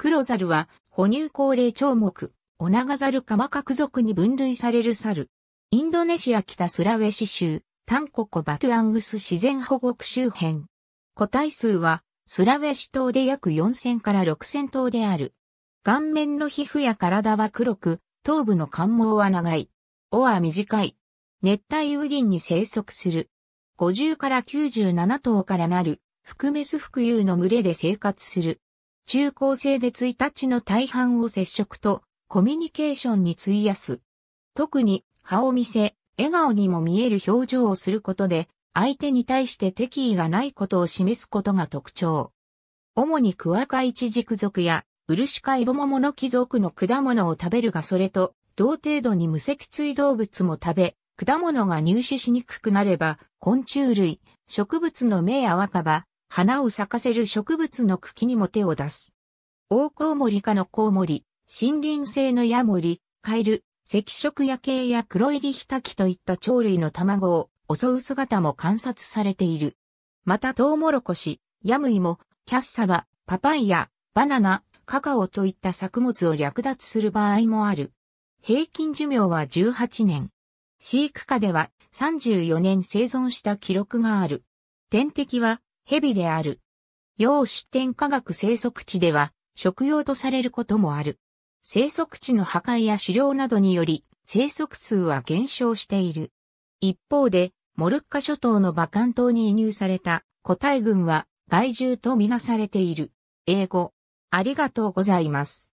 黒猿は、哺乳高齢長目、オナガザル科マカク族に分類される猿。インドネシア北スラウェシ州、タンココバトゥアングス自然保護区周辺。個体数は、スラウェシ島で約4000から6000頭である。顔面の皮膚や体は黒く、頭部の関毛は長い。尾は短い。熱帯雨林に生息する。50から97頭からなる、含めす含有の群れで生活する。中高生で1日の大半を接触とコミュニケーションに費やす。特に、歯を見せ、笑顔にも見える表情をすることで、相手に対して敵意がないことを示すことが特徴。主にクワカイチジクや、ウルシカイボモモの貴族の果物を食べるがそれと、同程度に無脊椎動物も食べ、果物が入手しにくくなれば、昆虫類、植物の芽や若葉、花を咲かせる植物の茎にも手を出す。大コウモリ科のコウモリ、森林性のヤモリ、カエル、赤色夜景や黒入りヒタキといった鳥類の卵を襲う姿も観察されている。またトウモロコシ、ヤムイも、キャッサバ、パパイヤ、バナナ、カカオといった作物を略奪する場合もある。平均寿命は18年。飼育下では34年生存した記録がある。天敵は蛇である。要出典科学生息地では、食用とされることもある。生息地の破壊や狩猟などにより、生息数は減少している。一方で、モルッカ諸島のバカン島に移入された個体群は害獣とみなされている。英語、ありがとうございます。